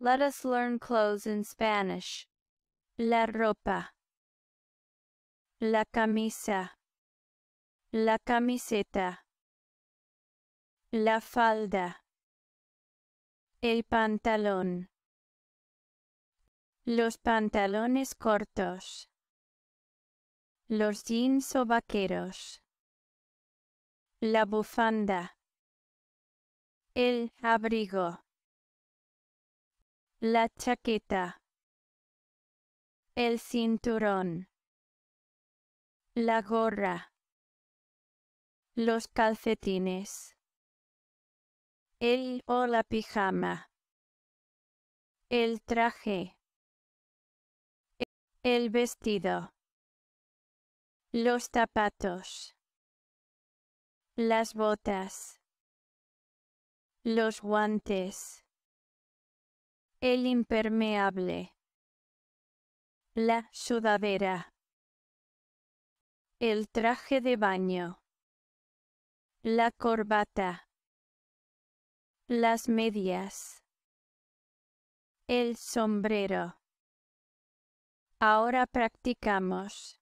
Let us learn clothes in Spanish. La ropa. La camisa. La camiseta. La falda. El pantalón. Los pantalones cortos. Los jeans o vaqueros. La bufanda. El abrigo. la chaqueta, el cinturón, la gorra, los calcetines, el o la pijama, el traje, el vestido, los zapatos, las botas, los guantes el impermeable. La sudadera. El traje de baño. La corbata. Las medias. El sombrero. Ahora practicamos.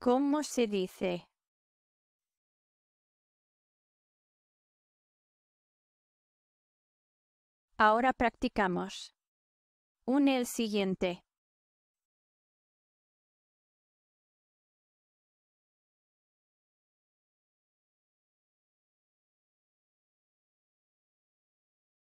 ¿Cómo se dice? Ahora practicamos. Une el siguiente.